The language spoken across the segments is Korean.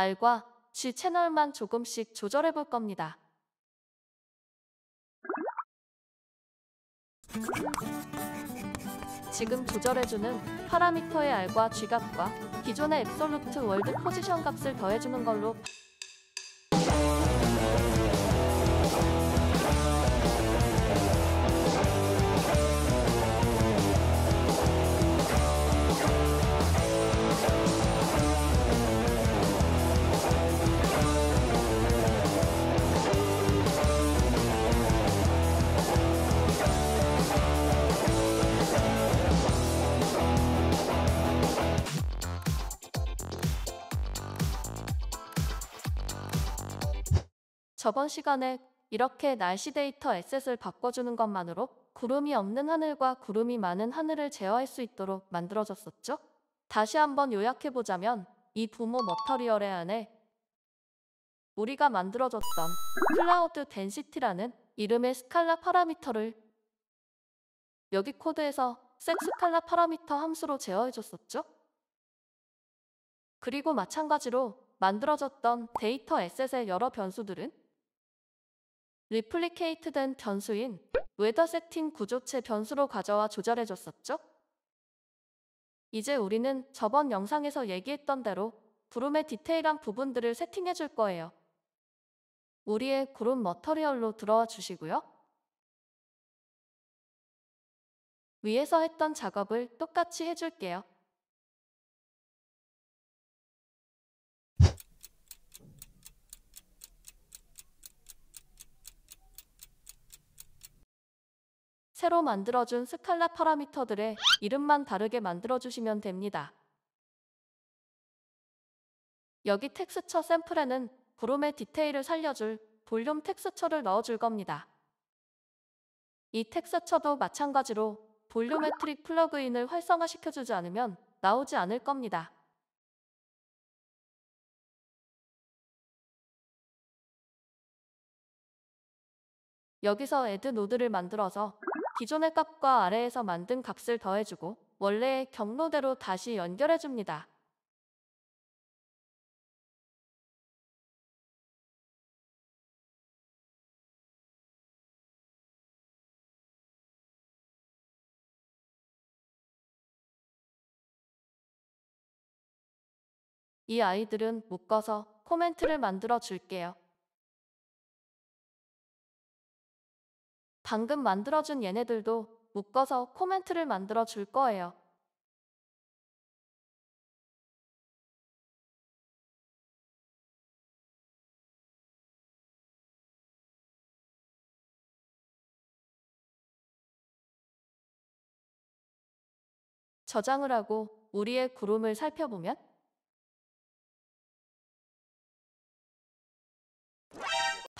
R과 G 채널만 조금씩 조절해 볼 겁니다. 지금 조절해주는 파라미터의 R과 G값과 기존의 앱솔루트 월드 포지션 값을 더해주는 걸로 저번 시간에 이렇게 날씨 데이터 에셋을 바꿔주는 것만으로 구름이 없는 하늘과 구름이 많은 하늘을 제어할 수 있도록 만들어졌었죠? 다시 한번 요약해보자면 이 부모 머터리얼에 안에 우리가 만들어졌던 클라우드 덴시티라는 이름의 스칼라 파라미터를 여기 코드에서 섹스칼라 파라미터 함수로 제어해줬었죠? 그리고 마찬가지로 만들어졌던 데이터 에셋의 여러 변수들은 리플리케이트된 변수인 웨더 세팅 구조체 변수로 가져와 조절해줬었죠? 이제 우리는 저번 영상에서 얘기했던 대로 구름의 디테일한 부분들을 세팅해 줄 거예요. 우리의 구름 머터리얼로 들어와 주시고요. 위에서 했던 작업을 똑같이 해줄게요. 새로 만들어준 스칼라 파라미터들의 이름만 다르게 만들어주시면 됩니다. 여기 텍스처 샘플에는 구름의 디테일을 살려줄 볼륨 텍스처를 넣어줄 겁니다. 이 텍스처도 마찬가지로 볼륨메트릭 플러그인을 활성화시켜주지 않으면 나오지 않을 겁니다. 여기서 add 노드를 만들어서 기존의 값과 아래에서 만든 값을 더해주고 원래의 경로대로 다시 연결해줍니다. 이 아이들은 묶어서 코멘트를 만들어 줄게요. 방금 만들어준 얘네들도 묶어서 코멘트를 만들어 줄 거예요. 저장을 하고 우리의 구름을 살펴보면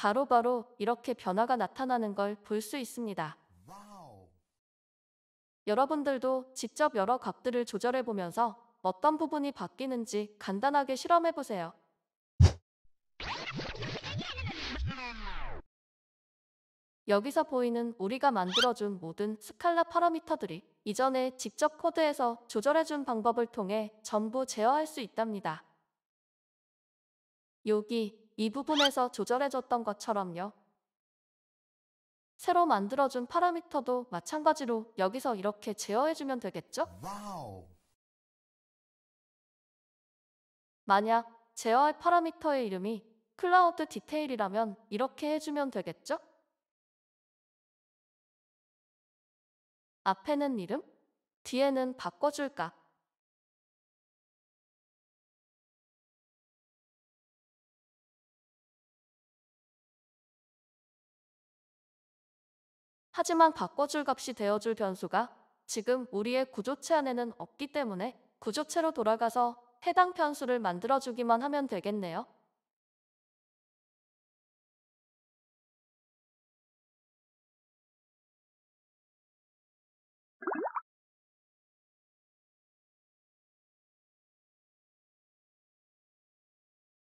바로바로 바로 이렇게 변화가 나타나는 걸 볼 수 있습니다. 여러분들도 직접 여러 값들을 조절해 보면서 어떤 부분이 바뀌는지 간단하게 실험해 보세요. 여기서 보이는 우리가 만들어준 모든 스칼라 파라미터들이 이전에 직접 코드에서 조절해준 방법을 통해 전부 제어할 수 있답니다. 여기 이 부분에서 조절해줬던 것처럼요. 새로 만들어준 파라미터도 마찬가지로 여기서 이렇게 제어해주면 되겠죠? 와우. 만약 제어할 파라미터의 이름이 클라우드 디테일이라면 이렇게 해주면 되겠죠? 앞에는 이름, 뒤에는 바꿔줄까? 하지만 바꿔줄 값이 되어줄 변수가 지금 우리의 구조체 안에는 없기 때문에 구조체로 돌아가서 해당 변수를 만들어주기만 하면 되겠네요.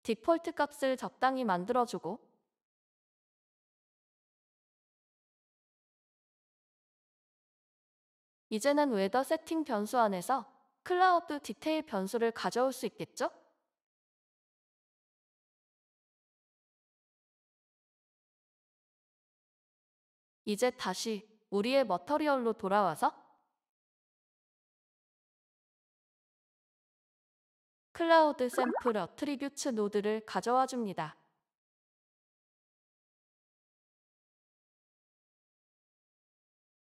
디폴트 값을 적당히 만들어주고 이제는 웨더 세팅 변수 안에서 클라우드 디테일 변수를 가져올 수 있겠죠? 이제 다시 우리의 머터리얼로 돌아와서 클라우드 샘플 어트리뷰츠 노드를 가져와 줍니다.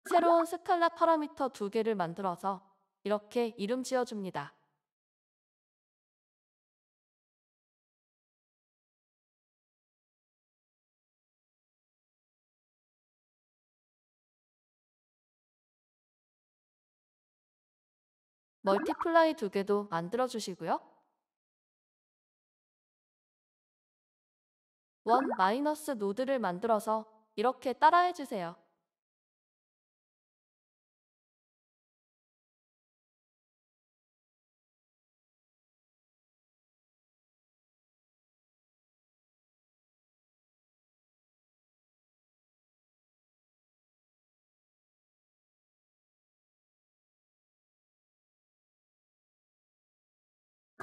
새로운 스칼라 파라미터 두 개를 만들어서 이렇게 이름 지어줍니다. 멀티플라이 두 개도 만들어 주시고요. 원 마이너스 노드를 만들어서 이렇게 따라해 주세요.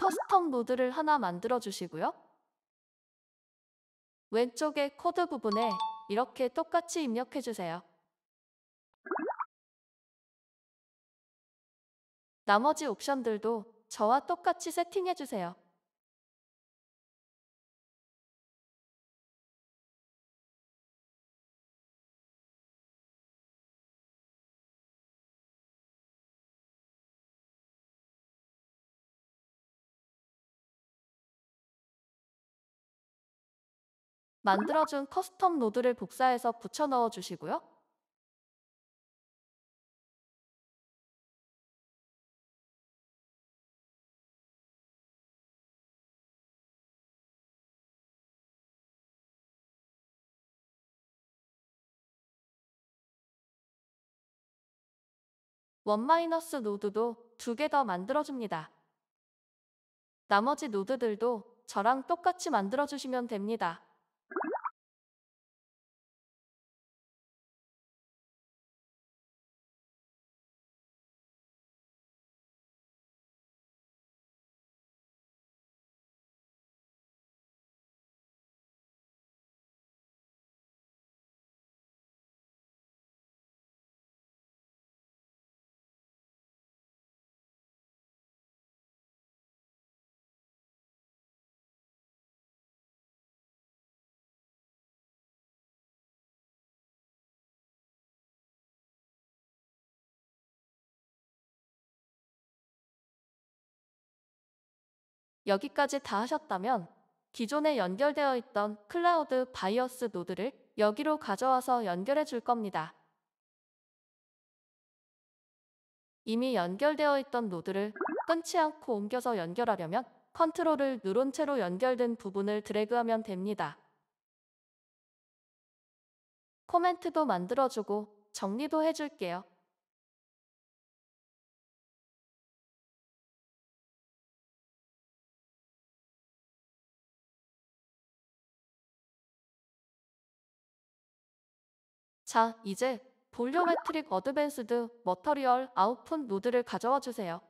커스텀 노드를 하나 만들어 주시고요. 왼쪽의 코드 부분에 이렇게 똑같이 입력해 주세요. 나머지 옵션들도 저와 똑같이 세팅해 주세요. 만들어준 커스텀 노드를 복사해서 붙여 넣어 주시고요. 원-마이너스 노드도 두 개 더 만들어줍니다. 나머지 노드들도 저랑 똑같이 만들어주시면 됩니다. 여기까지 다 하셨다면 기존에 연결되어 있던 클라우드 바이어스 노드를 여기로 가져와서 연결해 줄 겁니다. 이미 연결되어 있던 노드를 끊지 않고 옮겨서 연결하려면 컨트롤을 누른 채로 연결된 부분을 드래그하면 됩니다. 코멘트도 만들어주고 정리도 해줄게요. 자, 이제 볼륨메트릭 어드밴스드 머터리얼 아웃풋 노드를 가져와 주세요.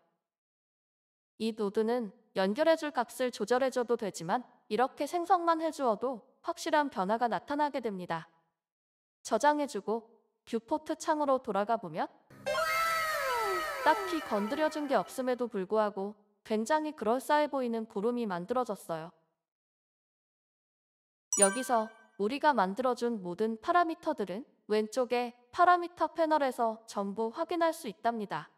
이 노드는 연결해줄 값을 조절해줘도 되지만 이렇게 생성만 해주어도 확실한 변화가 나타나게 됩니다. 저장해주고 뷰포트 창으로 돌아가 보면 딱히 건드려준 게 없음에도 불구하고 굉장히 그럴싸해 보이는 구름이 만들어졌어요. 여기서 우리가 만들어준 모든 파라미터들은 왼쪽의 파라미터 패널에서 전부 확인할 수 있답니다.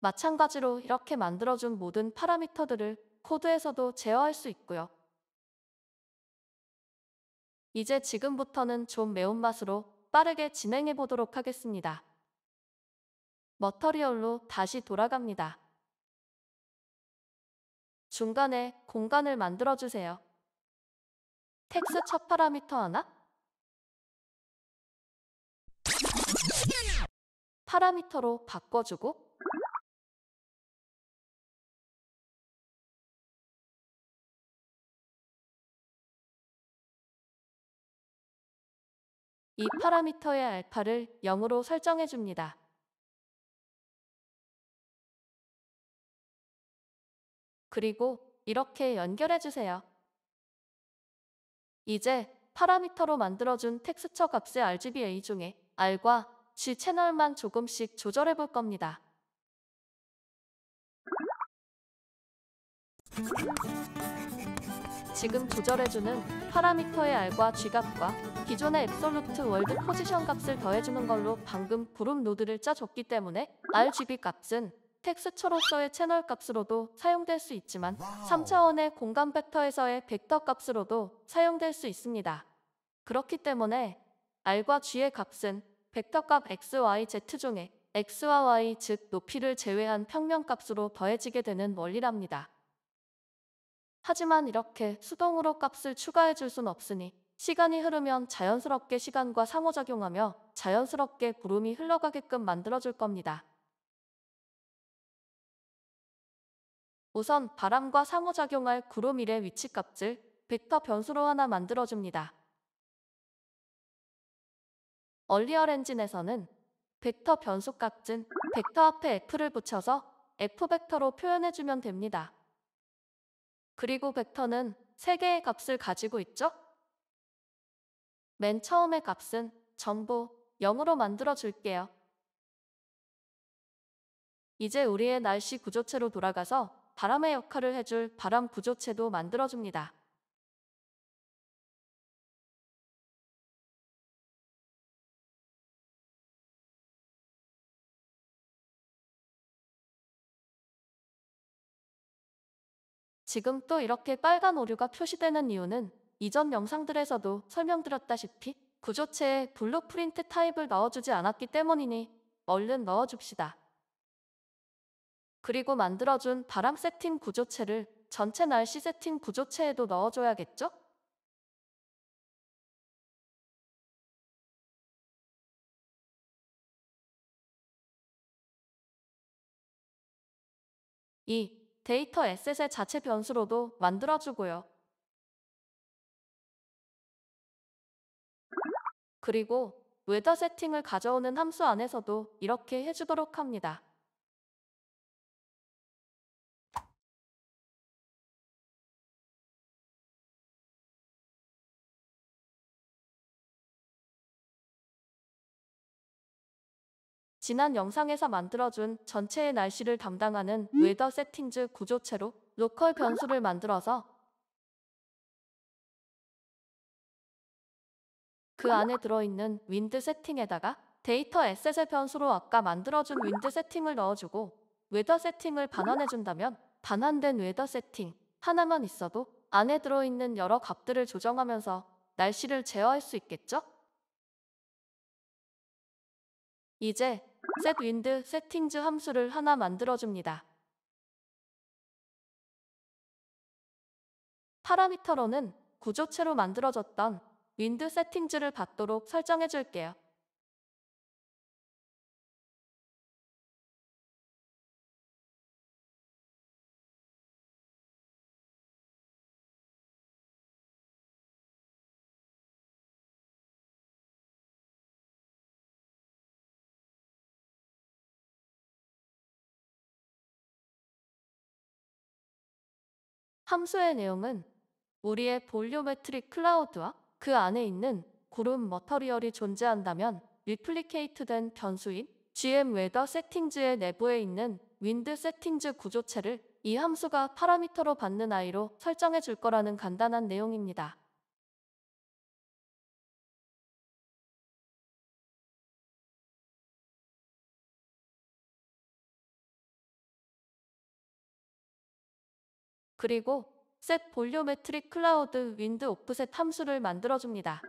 마찬가지로 이렇게 만들어준 모든 파라미터들을 코드에서도 제어할 수 있고요. 이제 지금부터는 좀 매운맛으로 빠르게 진행해 보도록 하겠습니다. 머터리얼로 다시 돌아갑니다. 중간에 공간을 만들어주세요. 텍스 첫 파라미터 하나 파라미터로 바꿔주고 이 파라미터의 알파를 0으로 설정해 줍니다. 그리고 이렇게 연결해 주세요. 이제 파라미터로 만들어준 텍스처 값의 RGBA 중에 R과 G 채널만 조금씩 조절해 볼 겁니다. 지금 조절해주는 파라미터의 R과 G값과 기존의 앱솔루트 월드 포지션 값을 더해주는 걸로 방금 그룹 노드를 짜줬기 때문에 RGB 값은 텍스처로서의 채널 값으로도 사용될 수 있지만 3차원의 공간 벡터에서의 벡터 값으로도 사용될 수 있습니다. 그렇기 때문에 r과 g의 값은 벡터 값 x, y, z 중에 x와 y 즉 높이를 제외한 평면값으로 더해지게 되는 원리랍니다. 하지만 이렇게 수동으로 값을 추가해 줄 순 없으니 시간이 흐르면 자연스럽게 시간과 상호작용하며 자연스럽게 구름이 흘러가게끔 만들어줄 겁니다. 우선 바람과 상호작용할 구름 1의 위치값을 벡터 변수로 하나 만들어줍니다. 얼리얼 엔진에서는 벡터 변수값은 벡터 앞에 f를 붙여서 f벡터로 표현해주면 됩니다. 그리고 벡터는 3개의 값을 가지고 있죠? 맨 처음의 값은 전부 0으로 만들어줄게요. 이제 우리의 날씨 구조체로 돌아가서 바람의 역할을 해줄 바람 구조체도 만들어줍니다. 지금 또 이렇게 빨간 오류가 표시되는 이유는 이전 영상들에서도 설명드렸다시피 구조체에 블루프린트 타입을 넣어주지 않았기 때문이니 얼른 넣어줍시다. 그리고 만들어준 바람 세팅 구조체를 전체 날씨 세팅 구조체에도 넣어줘야겠죠? 이 데이터 에셋의 자체 변수로도 만들어주고요. 그리고 웨더 세팅을 가져오는 함수 안에서도 이렇게 해주도록 합니다. 지난 영상에서 만들어준 전체의 날씨를 담당하는 웨더 세팅즈 구조체로 로컬 변수를 만들어서 그 안에 들어있는 윈드 세팅에다가 데이터 에셋의 변수로 아까 만들어준 윈드 세팅을 넣어주고 웨더 세팅을 반환해준다면 반환된 웨더 세팅 하나만 있어도 안에 들어있는 여러 값들을 조정하면서 날씨를 제어할 수 있겠죠? 이제 setWind 세팅즈 함수를 하나 만들어줍니다. 파라미터로는 구조체로 만들어졌던 윈드 세팅즈를 받도록 설정해줄게요. 함수의 내용은 우리의 볼륨메트릭 클라우드와 그 안에 있는 구름 머터리얼이 존재한다면 리플리케이트된 변수인 GM 웨더 세팅즈의 내부에 있는 윈드 세팅즈 구조체를 이 함수가 파라미터로 받는 아이로 설정해 줄 거라는 간단한 내용입니다. 그리고 Set 셋 볼륨메트릭 클라우드 윈드 오프셋 함수를 만들어줍니다.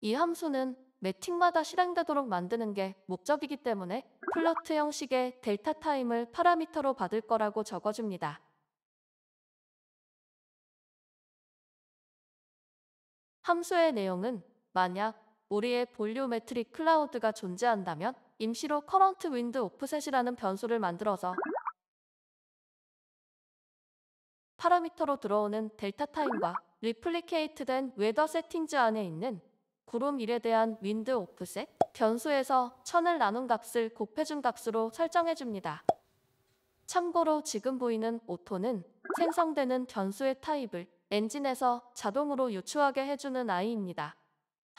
이 함수는 매팅마다 실행되도록 만드는 게 목적이기 때문에 플러트 형식의 델타 타임을 파라미터로 받을 거라고 적어줍니다. 함수의 내용은 만약 우리의 볼륨메트릭 클라우드가 존재한다면 임시로 current wind o f f s e t 이라는 변수를 만들어서 파라미터로 들어오는 델타 타임과 리플리케이트 된 웨더 세팅즈 안에 있는 구름 1에 대한 윈드 오프셋 변수에서 1 0 0 0을 나눈 값을 곱해준 값으로 설정해줍니다. 참고로 지금 보이는 오토는 생성되는 변수의 타입을 엔진에서 자동으로 유추하게 해주는 아이입니다.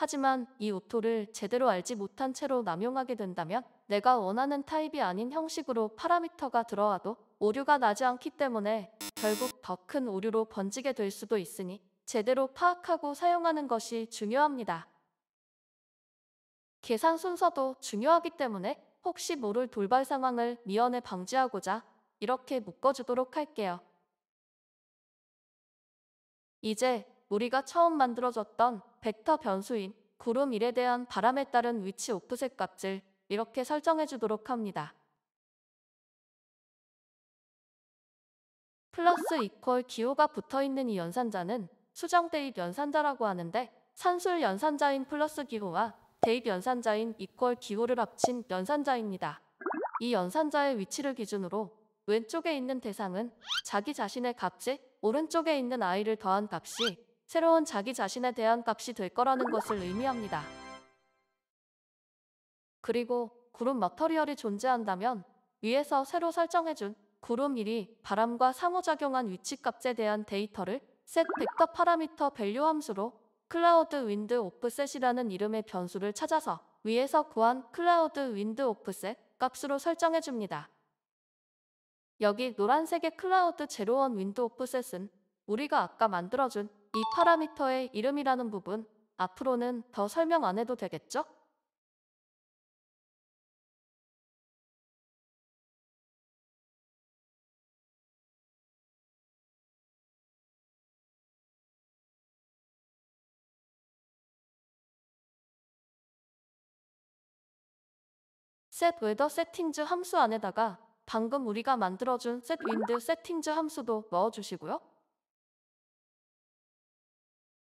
하지만 이 우토를 제대로 알지 못한 채로 남용하게 된다면 내가 원하는 타입이 아닌 형식으로 파라미터가 들어와도 오류가 나지 않기 때문에 결국 더 큰 오류로 번지게 될 수도 있으니 제대로 파악하고 사용하는 것이 중요합니다. 계산 순서도 중요하기 때문에 혹시 모를 돌발 상황을 미연에 방지하고자 이렇게 묶어주도록 할게요. 이제 우리가 처음 만들어졌던 벡터 변수인 구름 1에 대한 바람에 따른 위치 오프셋 값을 이렇게 설정해 주도록 합니다. 플러스 이퀄 기호가 붙어있는 이 연산자는 수정 대입 연산자라고 하는데 산술 연산자인 플러스 기호와 대입 연산자인 이퀄 기호를 합친 연산자입니다. 이 연산자의 위치를 기준으로 왼쪽에 있는 대상은 자기 자신의 값이 오른쪽에 있는 아이를 더한 값이 새로운 자기 자신에 대한 값이 될 거라는 것을 의미합니다. 그리고 구름 머터리얼이 존재한다면 위에서 새로 설정해준 구름 1이 바람과 상호작용한 위치값에 대한 데이터를 set 벡터 파라미터 밸류 함수로 클라우드 윈드 오프셋이라는 이름의 변수를 찾아서 위에서 구한 클라우드 윈드 오프셋 값으로 설정해줍니다. 여기 노란색의 클라우드 제로원 윈드 오프셋은 우리가 아까 만들어준 이 파라미터의 이름이라는 부분 앞으로는 더 설명 안 해도 되겠죠? set w e a 함수 안에다가 방금 우리가 만들어준 set w i n 함수도 넣어주시고요.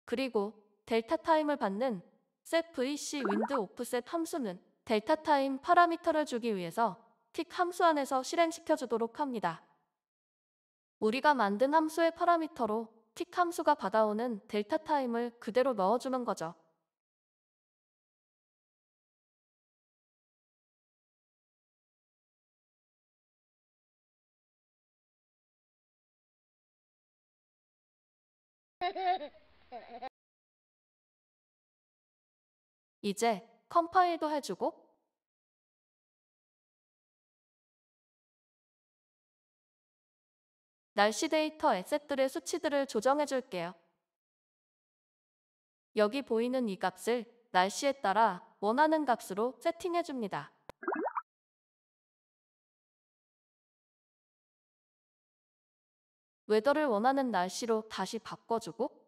그리고 델타 타임을 받는 set vc 윈드 오프셋 함수는 델타 타임 파라미터를 주기 위해서 틱 함수 안에서 실행시켜 주도록 합니다. 우리가 만든 함수의 파라미터로 틱 함수가 받아오는 델타 타임을 그대로 넣어주는 거죠. 이제 컴파일도 해주고 날씨 데이터 에셋들의 수치들을 조정해 줄게요. 여기 보이는 이 값을 날씨에 따라 원하는 값으로 세팅해 줍니다. 웨더를 원하는 날씨로 다시 바꿔주고